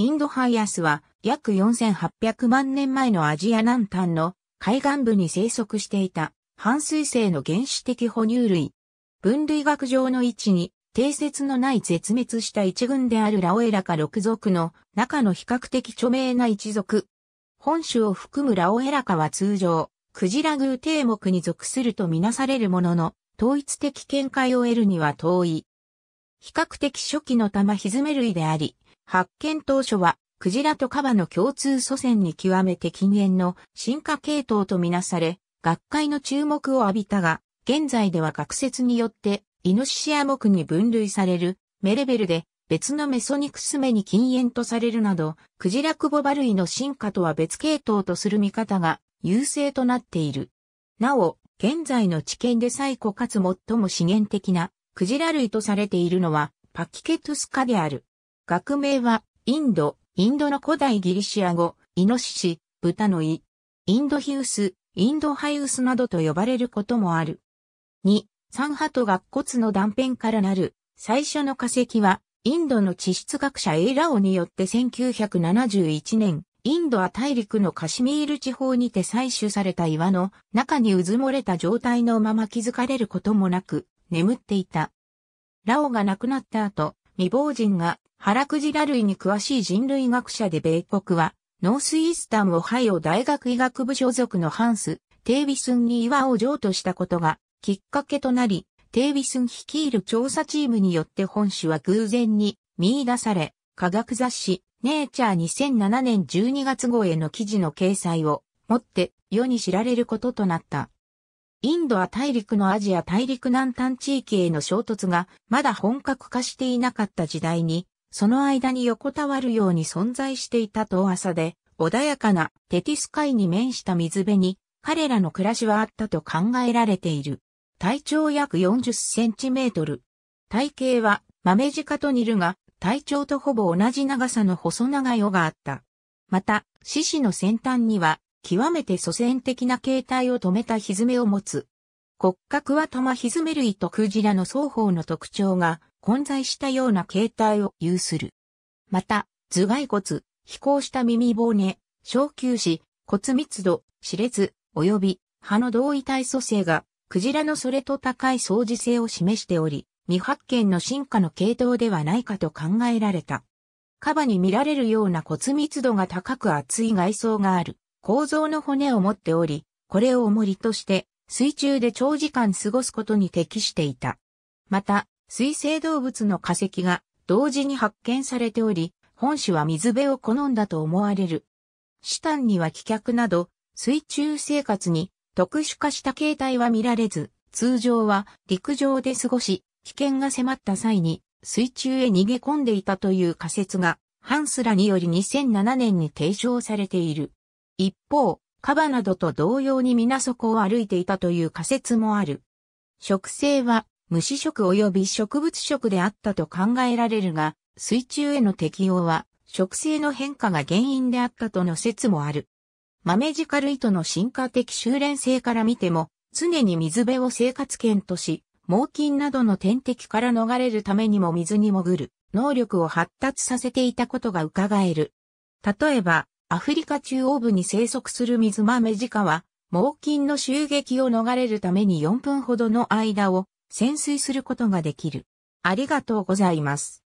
インドハイアスは約4800万年前のアジア南端の海岸部に生息していた半水性の原始的哺乳類。分類学上の位置に定説のない絶滅した一群であるラオエラカ6族の中の比較的著名な一族。本種を含むラオエラカは通常、クジラ偶定目に属するとみなされるものの、統一的見解を得るには遠い。比較的初期の玉ひずめ類であり、発見当初は、クジラとカバの共通祖先に極めて近縁の進化系統とみなされ、学会の注目を浴びたが、現在では学説によって、イノシシア目に分類される、メレベルで、別のメソニクス目に禁煙とされるなど、クジラクボバ類の進化とは別系統とする見方が優勢となっている。なお、現在の知見で最古かつ最も資源的なクジラ類とされているのはパキケトゥス科である。学名は、インド、インドの古代ギリシア語、イノシシ、豚の胃、インドヒウス、インドハイウスなどと呼ばれることもある。2、三波と学骨の断片からなる、最初の化石は、インドの地質学者エイラオによって1971年、インドア大陸のカシミール地方にて採取された岩の中にうずもれた状態のまま気づかれることもなく眠っていた。ラオが亡くなった後、未亡人が原くじら類に詳しい人類学者で米国は、ノースイースタンオハイオ大学医学部所属のハンス、テイビスンに岩を譲渡したことがきっかけとなり、テイビスン率いる調査チームによって本種は偶然に見出され、科学雑誌、ネイチャー2007年12月号への記事の掲載をもって世に知られることとなった。インドア大陸のアジア大陸南端地域への衝突がまだ本格化していなかった時代に、その間に横たわるように存在していた遠浅で、穏やかなテティス海に面した水辺に、彼らの暮らしはあったと考えられている。体長約40センチメートル。体型は豆鹿と似るが、体長とほぼ同じ長さの細長い尾があった。また、獅子の先端には極めて祖先的な形態を止めたひずめを持つ。骨格は玉ひずめ類とクジラの双方の特徴が混在したような形態を有する。また、頭蓋骨、飛行した耳骨、小球子、骨密度、歯列、及び歯の同位体組成が、クジラのそれと高い相似性を示しており、未発見の進化の系統ではないかと考えられた。カバに見られるような骨密度が高く厚い外装がある。構造の骨を持っており、これを重りとして水中で長時間過ごすことに適していた。また、水生動物の化石が同時に発見されており、本種は水辺を好んだと思われる。シタンには気脚など、水中生活に特殊化した形態は見られず、通常は陸上で過ごし、危険が迫った際に水中へ逃げ込んでいたという仮説が、ハンスラにより2007年に提唱されている。一方、カバなどと同様に皆底を歩いていたという仮説もある。植生は虫食及び植物食であったと考えられるが、水中への適応は植生の変化が原因であったとの説もある。マメジカル糸の進化的修練性から見ても、常に水辺を生活圏とし、猛禽などの天敵から逃れるためにも水に潜る能力を発達させていたことが伺える。例えば、アフリカ中央部に生息する水豆鹿ジカは、猛禽の襲撃を逃れるために4分ほどの間を潜水することができる。ありがとうございます。